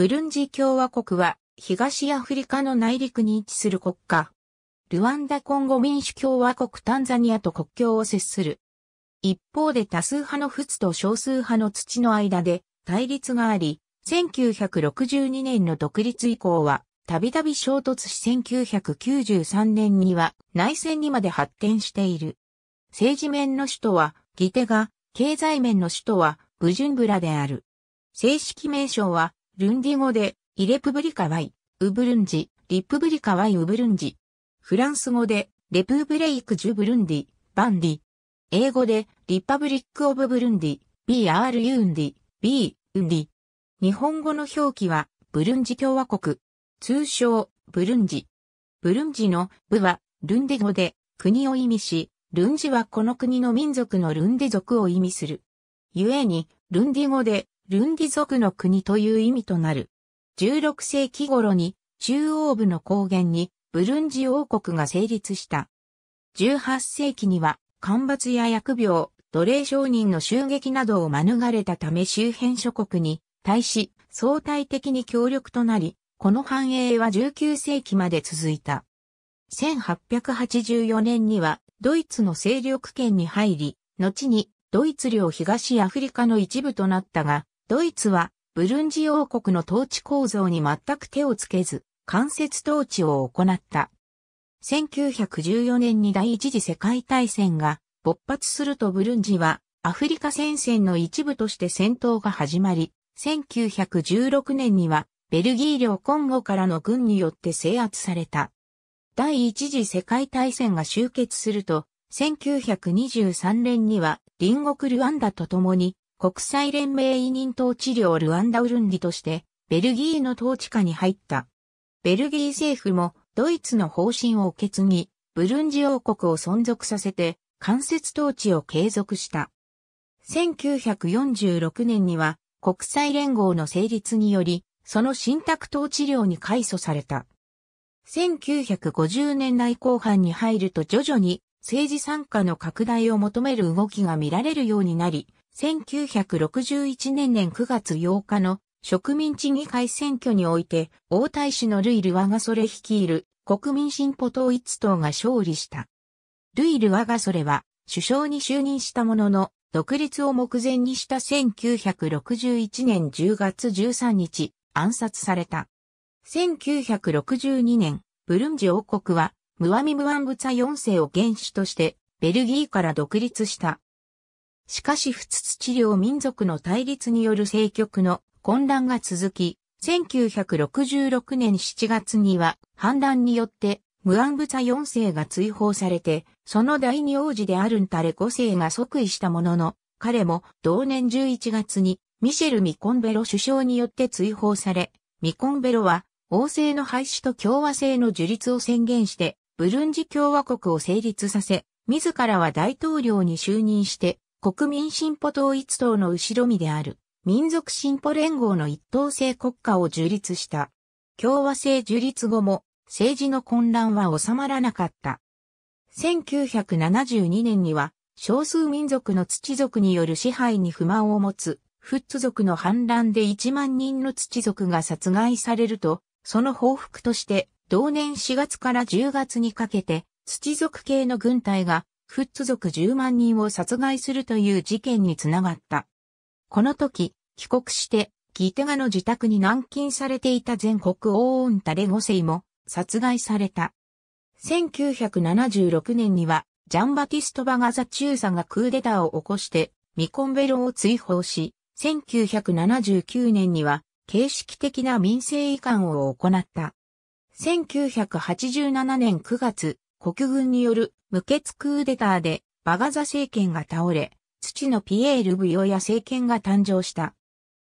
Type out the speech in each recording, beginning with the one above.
ブルンジ共和国は東アフリカの内陸に位置する国家。ルワンダ・コンゴ民主共和国タンザニアと国境を接する。一方で多数派の仏と少数派の土の間で対立があり、1962年の独立以降は、たびたび衝突し1993年には内戦にまで発展している。政治面の首都はギテガ、経済面の首都はブジュンブラである。正式名称はルンディ語で、イレプブリカワイ、ウブルンジ、リップブリカワイウブルンジ。フランス語で、レプーブレイク・ジュ・ブルンディ、バンディ。英語で、リパブリック・オブ・ブルンディ、BRU ンディ、B、ウンディ。日本語の表記は、ブルンジ共和国。通称、ブルンジ。ブルンジの、ブは、ルンデ語で、国を意味し、ルンジはこの国の民族のルンデ族を意味する。故に、ルンディ語で、ルンディ族の国という意味となる。16世紀頃に中央部の高原にブルンジ王国が成立した。18世紀には干ばつや疫病、奴隷商人の襲撃などを免れたため周辺諸国に対し相対的に協力となり、この繁栄は19世紀まで続いた。1884年にはドイツの勢力圏に入り、後にドイツ領東アフリカの一部となったが、ドイツはブルンジ王国の統治構造に全く手をつけず、間接統治を行った。1914年に第一次世界大戦が勃発するとブルンジはアフリカ戦線の一部として戦闘が始まり、1916年にはベルギー領コンゴからの軍によって制圧された。第一次世界大戦が終結すると、1923年には隣国ルワンダと共に国際連盟委任統治領ルワンダウルンディとして、ベルギーの統治下に入った。ベルギー政府もドイツの方針を受け継ぎ、ブルンジ王国を存続させて、間接統治を継続した。1946年には国際連合の成立により、その信託統治領に改組された。1950年代後半に入ると徐々に政治参加の拡大を求める動きが見られるようになり、1961年年9月8日の植民地議会選挙において、王太子のルイ・ルワガソレ率いる国民進歩統一党が勝利した。ルイ・ルワガソレは首相に就任したものの、独立を目前にした1961年10月13日、暗殺された。1962年、ブルンジ王国は、ムワミムワンブツァ4世を元首として、ベルギーから独立した。しかし普通治療民族の対立による政局の混乱が続き、1966年7月には反乱によってムアンブツァ4世が追放されて、その第二王子であるンタレ5世が即位したものの、彼も同年11月にミシェル・ミコンベロ首相によって追放され、ミコンベロは王政の廃止と共和制の樹立を宣言して、ブルンジ共和国を成立させ、自らは大統領に就任して、国民進歩統一党の後ろ身である民族進歩連合の一党制国家を樹立した。共和制樹立後も政治の混乱は収まらなかった。1972年には少数民族の土族による支配に不満を持つフッツ族の反乱で1万人の土族が殺害されると、その報復として同年4月から10月にかけて土族系の軍隊がフッツ族10万人を殺害するという事件につながった。この時、帰国して、ギテガの自宅に軟禁されていた全国オーンタレ5世も殺害された。1976年には、ジャンバティスト・バガザチューサがクーデターを起こして、ミコンベロを追放し、1979年には、形式的な民政移管を行った。1987年9月、国軍による無血クーデターでバガザ政権が倒れ、土のピエール・ブヨヤ政権が誕生した。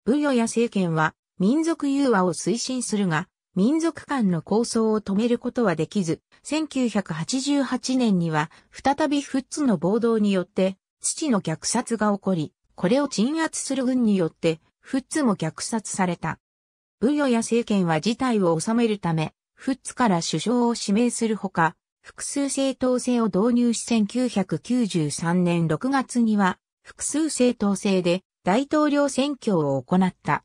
ブヨヤ政権は民族融和を推進するが、民族間の構想を止めることはできず、1988年には再びフッツの暴動によって土の虐殺が起こり、これを鎮圧する軍によってフッツも虐殺された。ブヨヤ政権は事態を収めるため、フッツから首相を指名するほか、複数正当性を導入し1993年6月には複数正当性で大統領選挙を行った。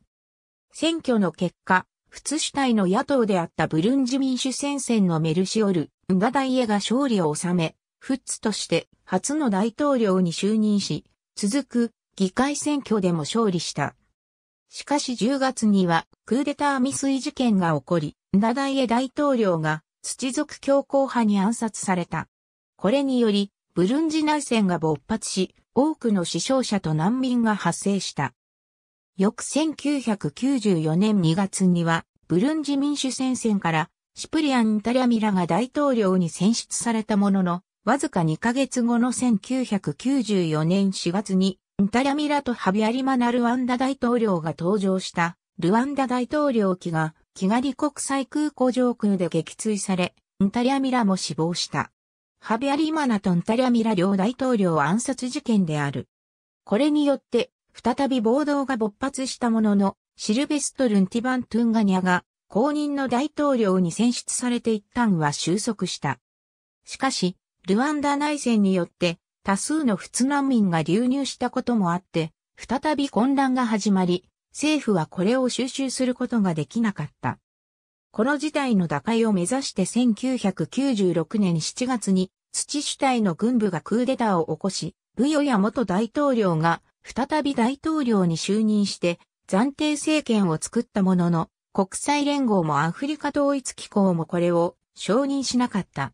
選挙の結果、仏主体の野党であったブルンジ民主戦線のメルシオル、ウガダイエが勝利を収め、フッツとして初の大統領に就任し、続く議会選挙でも勝利した。しかし10月にはクーデター未遂事件が起こり、ウガダイエ大統領が土族強硬派に暗殺された。これにより、ブルンジ内戦が勃発し、多くの死傷者と難民が発生した。翌1994年2月には、ブルンジ民主戦線からシプリアン・タリアミラが大統領に選出されたものの、わずか2ヶ月後の1994年4月に、タリアミラとハビアリマナ・ルワンダ大統領が登場した、ルワンダ大統領機がキガリ国際空港上空で撃墜され、ンタリャミラも死亡した。ハビアリ・マナとンタリャミラ両大統領暗殺事件である。これによって、再び暴動が勃発したものの、シルベストルン・ティバン・トゥンガニャが、公認の大統領に選出されて一旦は収束した。しかし、ルワンダ内戦によって、多数の普通難民が流入したこともあって、再び混乱が始まり、政府はこれを収集することができなかった。この事態の打開を目指して1996年7月に土主体の軍部がクーデターを起こし、ブヨヤ元大統領が再び大統領に就任して暫定政権を作ったものの、国際連合もアフリカ統一機構もこれを承認しなかった。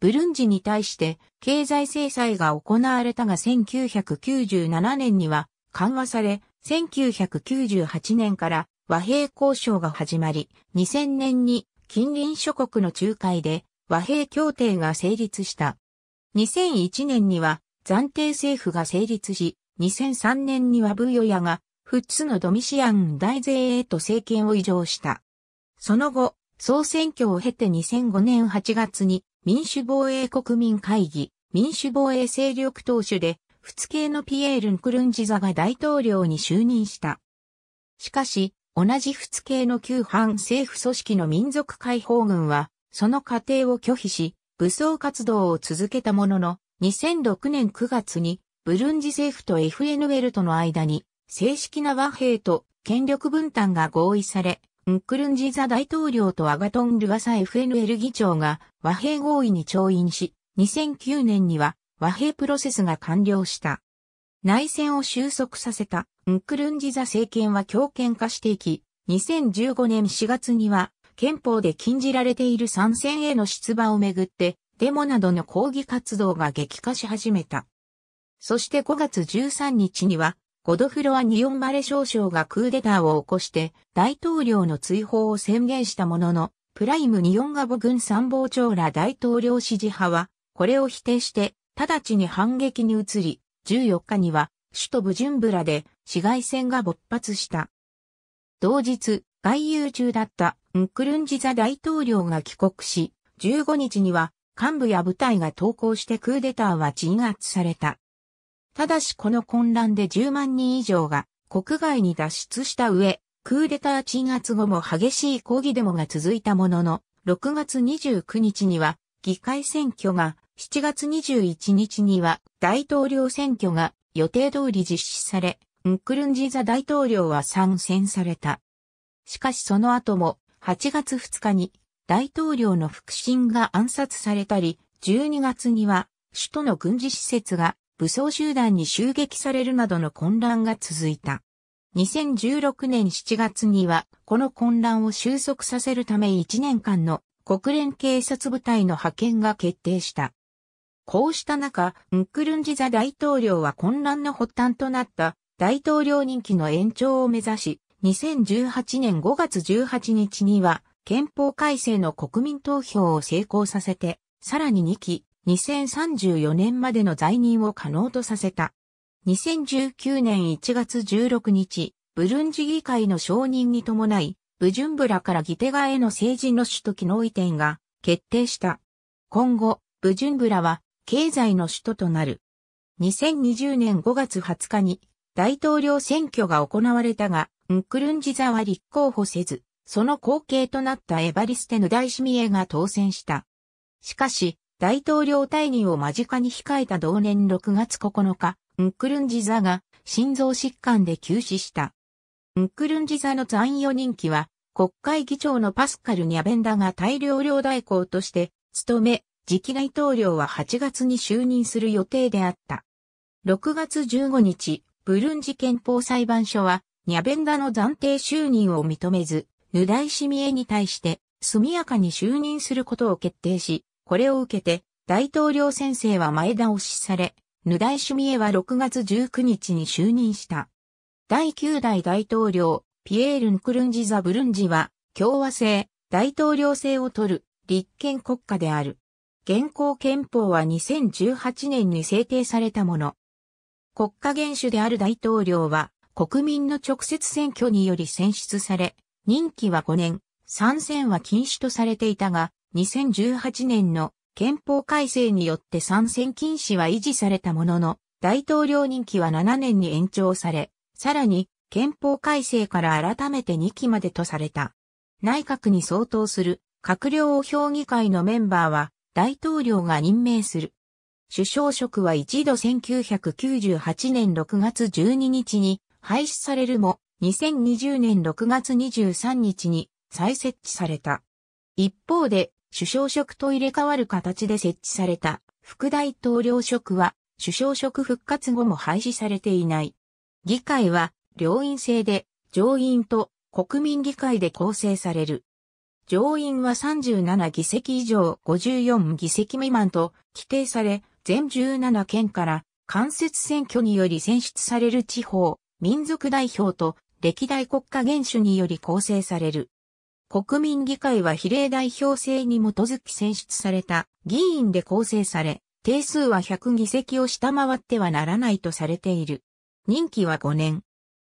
ブルンジに対して経済制裁が行われたが1997年には緩和され、1998年から和平交渉が始まり、2000年に近隣諸国の仲介で和平協定が成立した。2001年には暫定政府が成立し、2003年にはブヨヤがフッツのドミシアン大税へと政権を移譲した。その後、総選挙を経て2005年8月に民主防衛国民会議、民主防衛勢力党首で仏系のピエール・ンクルンジザが大統領に就任した。しかし、同じ仏系の旧反政府組織の民族解放軍は、その過程を拒否し、武装活動を続けたものの、2006年9月に、ブルンジ政府と FNL との間に、正式な和平と権力分担が合意され、ンクルンジザ大統領とアガトン・ルワサ FNL 議長が和平合意に調印し、2009年には和平プロセスが完了した。内戦を収束させたンクルンジザ政権は強権化していき、2015年4月には憲法で禁じられている参戦への出馬をめぐって、デモなどの抗議活動が激化し始めた。そして5月13日には、ゴドフロア・ニオンマレ少将がクーデターを起こして大統領の追放を宣言したものの、プライム・ニオンガボ軍参謀長ら大統領支持派は、これを否定して直ちに反撃に移り、14日には首都ブジュンブラで市街戦が勃発した。同日、外遊中だったンクルンジザ大統領が帰国し、15日には幹部や部隊が投降してクーデターは鎮圧された。ただしこの混乱で10万人以上が国外に脱出した上、クーデター鎮圧後も激しい抗議デモが続いたものの、6月29日には議会選挙が7月21日には大統領選挙が予定通り実施され、ンクルンジザ大統領は参戦された。しかしその後も8月2日に大統領の腹心が暗殺されたり、12月には首都の軍事施設が武装集団に襲撃されるなどの混乱が続いた。2016年7月にはこの混乱を収束させるため1年間の国連警察部隊の派遣が決定した。こうした中、ムックルンジザ大統領は混乱の発端となった大統領任期の延長を目指し、2018年5月18日には憲法改正の国民投票を成功させて、さらに2期、2034年までの在任を可能とさせた。2019年1月16日、ブルンジ議会の承認に伴い、ブジュンブラからギテガへの政治の首都機能移転が決定した。今後、ブジュンブラは経済の首都となる。2020年5月20日に大統領選挙が行われたが、ンクルンジザは立候補せず、その後継となったエバリステヌ大シミエが当選した。しかし、大統領退任を間近に控えた同年6月9日、ンクルンジザが心臓疾患で急死した。ンクルンジザの残余人気は、国会議長のパスカル・ニャベンダが大量領代行として、務め、次期大統領は8月に就任する予定であった。6月15日、ブルンジ憲法裁判所は、ニャベンダの暫定就任を認めず、ヌダイシミエに対して速やかに就任することを決定し、これを受けて大統領先生は前倒しされ、ヌダイシミエは6月19日に就任した。第9代大統領、ピエール・ンクルンジザ・ブルンジは、共和制、大統領制を取る、立憲国家である。現行憲法は2018年に制定されたもの。国家元首である大統領は国民の直接選挙により選出され、任期は5年、参戦は禁止とされていたが、2018年の憲法改正によって参戦禁止は維持されたものの、大統領任期は7年に延長され、さらに憲法改正から改めて2期までとされた。内閣に相当する閣僚評議会のメンバーは大統領が任命する。首相職は一度1998年6月12日に廃止されるも、2020年6月23日に再設置された。一方で、首相職と入れ替わる形で設置された副大統領職は、首相職復活後も廃止されていない。議会は、両院制で、上院と国民議会で構成される。上院は37議席以上54議席未満と規定され、全17県から間接選挙により選出される地方、民族代表と歴代国家元首により構成される。国民議会は比例代表制に基づき選出された議員で構成され、定数は100議席を下回ってはならないとされている。任期は5年。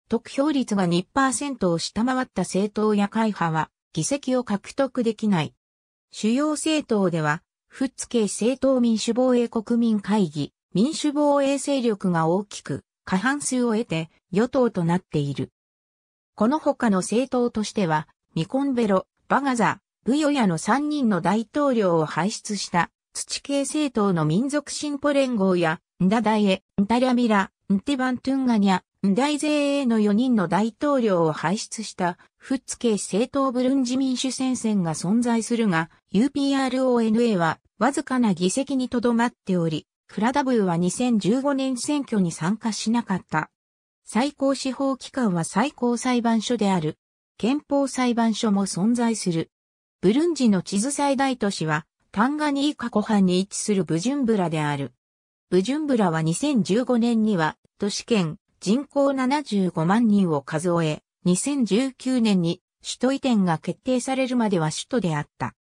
得票率が2%を下回った政党や会派は議席を獲得できない。主要政党では、フッツ系政党民主防衛国民会議、民主防衛勢力が大きく、過半数を得て与党となっている。この他の政党としては、ミコンベロ、バガザ、ブヨヤの3人の大統領を輩出した土系政党の民族進歩連合や、ンダダイエ、ンタリャミラ、ンティバントゥンガニャ、大勢への4人の大統領を輩出したフッツ系政党ブルンジ民主戦線が存在するが、UPRONA はわずかな議席にとどまっており、フラダブーは2015年選挙に参加しなかった。最高司法機関は最高裁判所である。憲法裁判所も存在する。ブルンジの地図最大都市は、タンガニーカ湖畔に位置するブジュンブラである。ブジュンブラは2015年には、都市圏、人口75万人を数え、2019年に首都移転が決定されるまでは首都であった。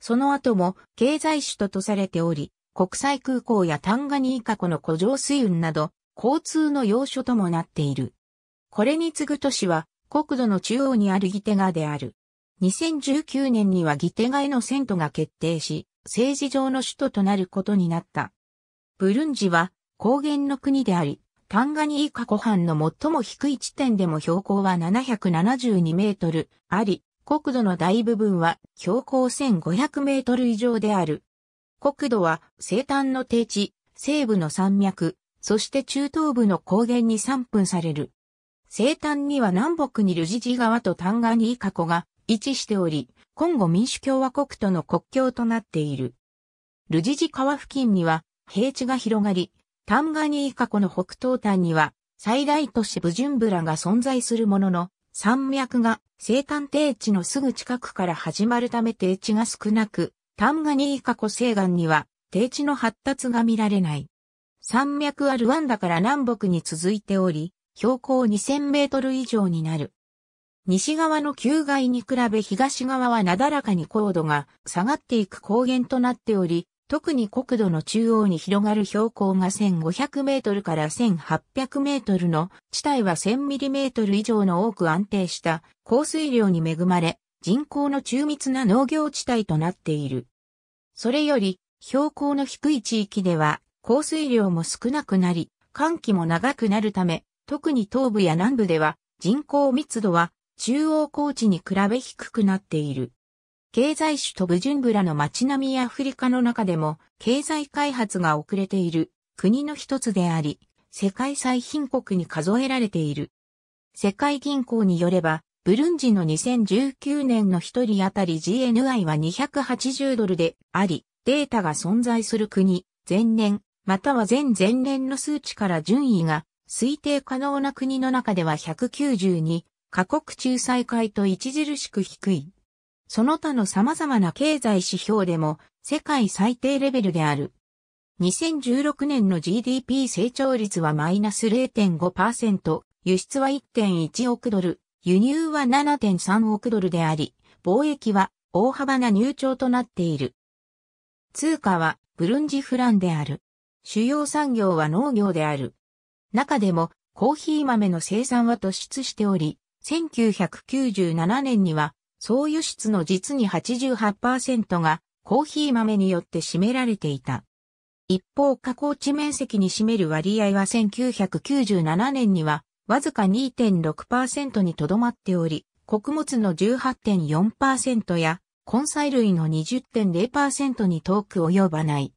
その後も経済首都とされており、国際空港やタンガニーカ湖の古城水運など、交通の要所ともなっている。これに次ぐ都市は、国土の中央にあるギテガである。2019年にはギテガへの遷都が決定し、政治上の首都となることになった。ブルンジは高原の国であり、タンガニーカ湖畔の最も低い地点でも標高は772メートルあり、国土の大部分は標高1500メートル以上である。国土は西端の低地、西部の山脈、そして中東部の高原に散分される。西端には南北にルジジ川とタンガニーカ湖が位置しており、今後民主共和国との国境となっている。ルジジ川付近には平地が広がり、タンガニーカ湖の北東端には最大都市ブジュンブラが存在するものの、山脈が生誕低地のすぐ近くから始まるため低地が少なく、タンガニーカ湖西岸には低地の発達が見られない。山脈はルワンダから南北に続いており、標高2000メートル以上になる。西側の旧街に比べ東側はなだらかに高度が下がっていく高原となっており、特に国土の中央に広がる標高が1500メートルから1800メートルの地帯は1000ミリメートル以上の多く安定した降水量に恵まれ、人口の中密な農業地帯となっている。それより、標高の低い地域では、降水量も少なくなり、寒気も長くなるため、特に東部や南部では、人口密度は中央高地に比べ低くなっている。経済首都ブジュンブラの街並みアフリカの中でも経済開発が遅れている国の一つであり、世界最貧国に数えられている。世界銀行によれば、ブルンジの2019年の一人当たり GNI は280ドルであり、データが存在する国、前年、または前前年の数値から順位が推定可能な国の中では192カ国中最下位と著しく低い。その他の様々な経済指標でも世界最低レベルである。2016年の GDP 成長率はマイナス0.5%、輸出は1.1億ドル、輸入は7.3億ドルであり、貿易は大幅な入庁となっている。通貨はブルンジフランである。主要産業は農業である。中でもコーヒー豆の生産は突出しており、1997年には総輸出の実に88%がコーヒー豆によって占められていた。一方、加工地面積に占める割合は1997年にはわずか2.6%にとどまっており、穀物の18.4%や根菜類の20.0%に遠く及ばない。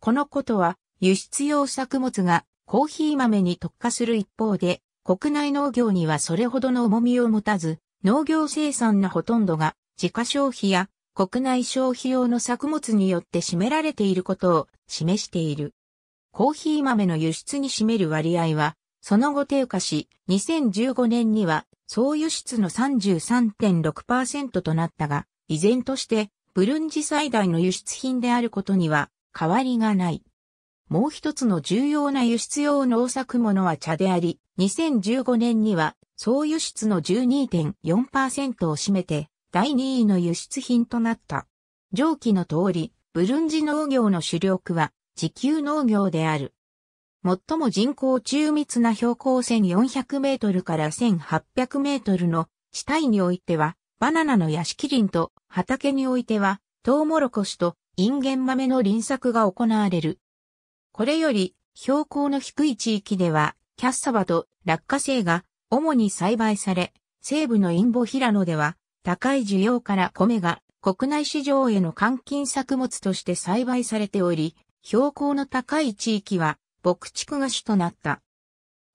このことは輸出用作物がコーヒー豆に特化する一方で、国内農業にはそれほどの重みを持たず、農業生産のほとんどが自家消費や国内消費用の作物によって占められていることを示している。コーヒー豆の輸出に占める割合は、その後低下し、2015年には総輸出の33.6%となったが、依然としてブルンジ最大の輸出品であることには変わりがない。もう一つの重要な輸出用農作物は茶であり、2015年には総輸出の12.4%を占めて、第2位の輸出品となった。上記の通り、ブルンジ農業の主力は、自給農業である。最も人口中密な標高1400メートルから1800メートルの地帯においては、バナナのヤシキリンと畑においては、トウモロコシとインゲン豆の輪作が行われる。これより、標高の低い地域では、キャッサバと落花生が主に栽培され、西部のインボ平野では、高い需要から米が国内市場への換金作物として栽培されており、標高の高い地域は牧畜が主となった。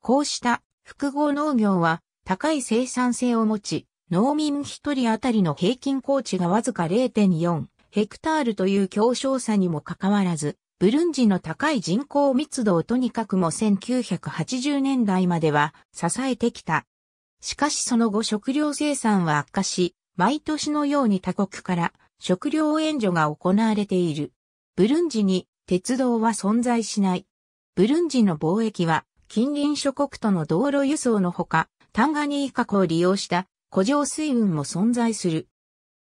こうした複合農業は高い生産性を持ち、農民一人当たりの平均高地がわずか0.4ヘクタールという強小さにもかかわらず、ブルンジの高い人口密度をとにかくも1980年代までは支えてきた。しかしその後食料生産は悪化し、毎年のように他国から食料援助が行われている。ブルンジに鉄道は存在しない。ブルンジの貿易は近隣諸国との道路輸送のほか、タンガニーカ湖を利用した古城水運も存在する。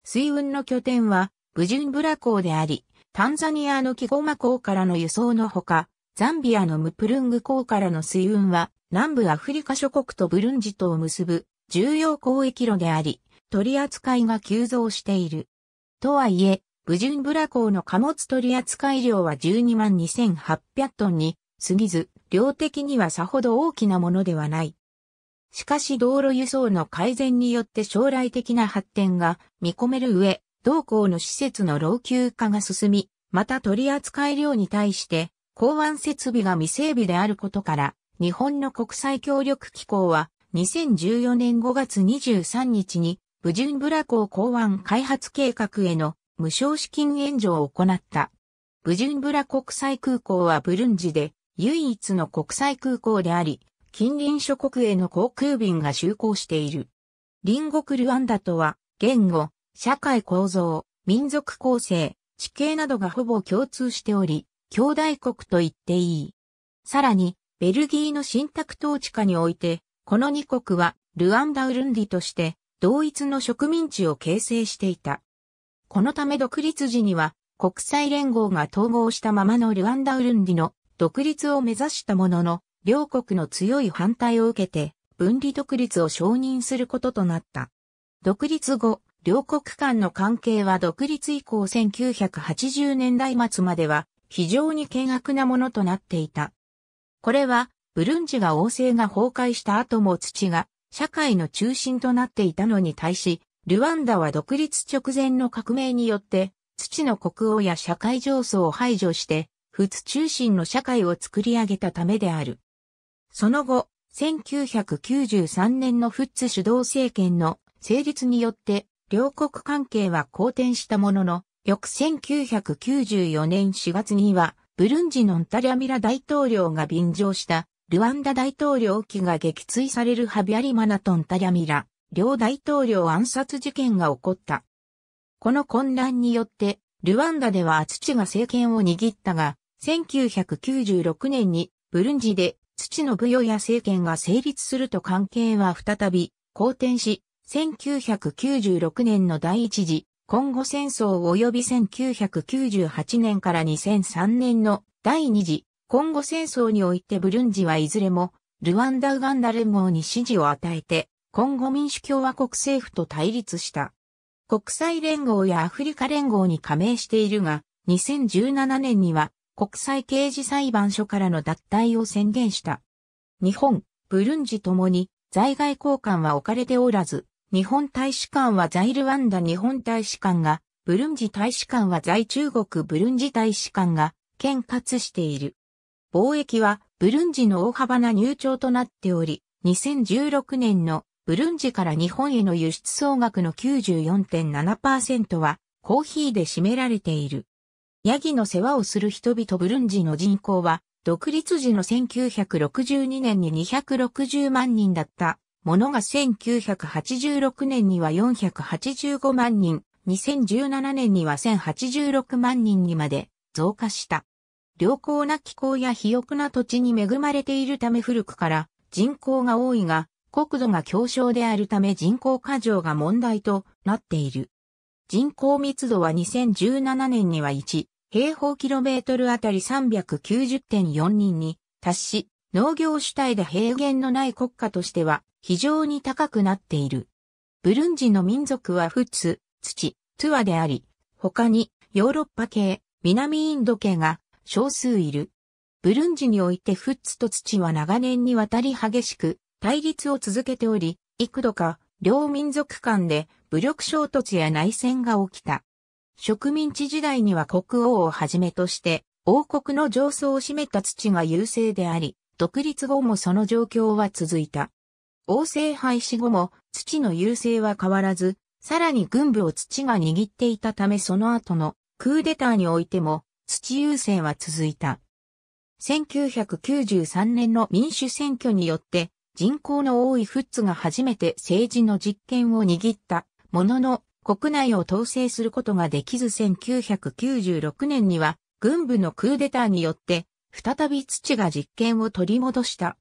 水運の拠点はブジュンブラ港であり、タンザニアのキゴマ港からの輸送のほか、ザンビアのムプルング港からの水運は、南部アフリカ諸国とブルンジとを結ぶ重要交易路であり、取り扱いが急増している。とはいえ、ブジュンブラ港の貨物取扱量は12万2800トンに過ぎず、量的にはさほど大きなものではない。しかし道路輸送の改善によって将来的な発展が見込める上、同校の施設の老朽化が進み、また取扱量に対して、港湾設備が未整備であることから、日本の国際協力機構は、2014年5月23日に、ブジュンブラ港港湾開発計画への無償資金援助を行った。ブジュンブラ国際空港はブルンジで唯一の国際空港であり、近隣諸国への航空便が就航している。隣国ルワンダとは、言語、社会構造、民族構成、地形などがほぼ共通しており、兄弟国と言っていい。さらに、ベルギーの信託統治下において、この二国は、ルアンダ・ウルンディとして、同一の植民地を形成していた。このため独立時には、国際連合が統合したままのルアンダ・ウルンディの独立を目指したものの、両国の強い反対を受けて、分離独立を承認することとなった。独立後、両国間の関係は独立以降1980年代末までは非常に険悪なものとなっていた。これは、ブルンジが王政が崩壊した後も土が社会の中心となっていたのに対し、ルワンダは独立直前の革命によって、土の国王や社会上層を排除して、仏中心の社会を作り上げたためである。その後、1993年の富津主導政権の成立によって両国関係は好転したものの、翌1994年4月には、ブルンジのンタリャミラ大統領が便乗した、ルワンダ大統領機が撃墜されるハビアリマナとンタリャミラ、両大統領暗殺事件が起こった。この混乱によって、ルワンダではアツチが政権を握ったが、1996年にブルンジで土のブヨや政権が成立すると関係は再び好転し、1996年の第一次、今後戦争及び1998年から2003年の第二次、今後戦争においてブルンジはいずれも、ルワンダ・ウガンダ連合に支持を与えて、今後民主共和国政府と対立した。国際連合やアフリカ連合に加盟しているが、2017年には国際刑事裁判所からの脱退を宣言した。日本、ブルンジともに在外交換は置かれておらず、日本大使館は在ルワンダ日本大使館が、ブルンジ大使館は在中国ブルンジ大使館が、兼轄している。貿易は、ブルンジの大幅な入庁となっており、2016年のブルンジから日本への輸出総額の94.7%は、コーヒーで占められている。ヤギの世話をする人々ブルンジの人口は、独立時の1962年に260万人だったものが1986年には485万人、2017年には1086万人にまで増加した。良好な気候や肥沃な土地に恵まれているため古くから人口が多いが、国土が強小であるため人口過剰が問題となっている。人口密度は2017年には1平方キロメートルあたり390.4人に達し、農業主体で平原のない国家としては非常に高くなっている。ブルンジの民族はフツ、土、トゥアであり、他にヨーロッパ系、南インド系が少数いる。ブルンジにおいてフッツと土は長年にわたり激しく対立を続けており、幾度か両民族間で武力衝突や内戦が起きた。植民地時代には国王をはじめとして王国の上層を占めた土が優勢であり、独立後もその状況は続いた。王政廃止後も土の優勢は変わらず、さらに軍部を土が握っていたためその後のクーデターにおいても土優勢は続いた。1993年の民主選挙によって人口の多いフッツが初めて政治の実権を握ったものの国内を統制することができず1996年には軍部のクーデターによって再び土が実権を取り戻した。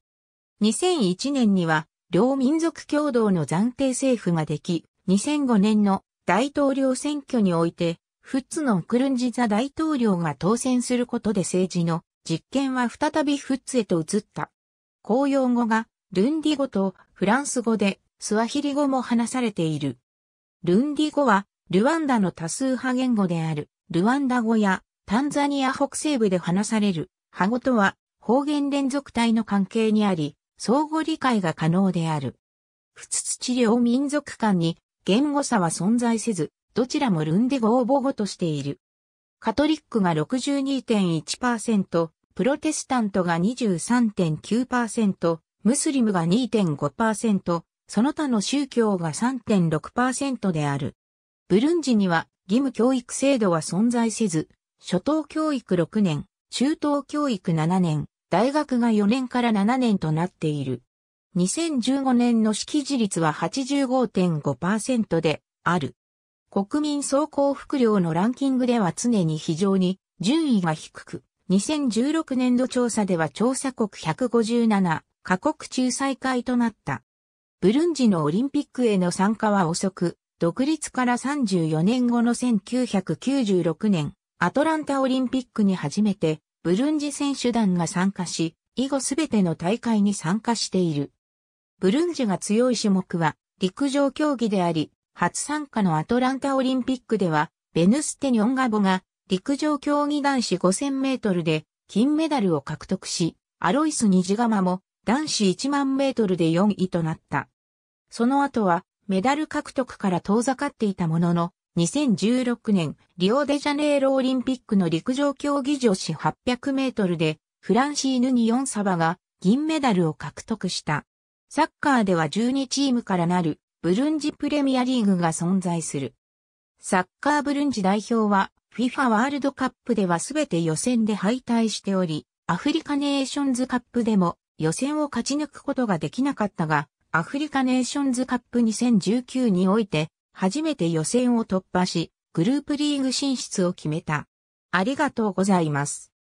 2001年には、両民族共同の暫定政府ができ、2005年の大統領選挙において、フッツのクルンジザ大統領が当選することで政治の実権は再びフッツへと移った。公用語がルンディ語とフランス語でスワヒリ語も話されている。ルンディ語はルワンダの多数派言語であるルワンダ語やタンザニア北西部で話されるハゴとは方言連続体の関係にあり、相互理解が可能である。通土両民族間に言語差は存在せず、どちらもルンデ語を母語としている。カトリックが62.1%、プロテスタントが23.9%、ムスリムが2.5%、その他の宗教が3.6%である。ブルンジには義務教育制度は存在せず、初等教育6年、中等教育7年、大学が4年から7年となっている。2015年の識字率は85.5%である。国民総幸福量のランキングでは常に非常に順位が低く、2016年度調査では調査国157カ国中最下位となった。ブルンジのオリンピックへの参加は遅く、独立から34年後の1996年、アトランタオリンピックに初めてブルンジ選手団が参加し、以後すべての大会に参加している。ブルンジが強い種目は陸上競技であり、初参加のアトランタオリンピックでは、ベヌステニョンガボが陸上競技男子5000メートルで金メダルを獲得し、アロイス・ニジガマも男子1万メートルで4位となった。その後はメダル獲得から遠ざかっていたものの、2016年、リオデジャネイロオリンピックの陸上競技女子800メートルで、フランシーヌ・ニオンサバが銀メダルを獲得した。サッカーでは12チームからなる、ブルンジプレミアリーグが存在する。サッカーブルンジ代表は、FIFA ワールドカップではすべて予選で敗退しており、アフリカネーションズカップでも予選を勝ち抜くことができなかったが、アフリカネーションズカップ2019において、初めて予選を突破し、グループリーグ進出を決めた。ありがとうございます。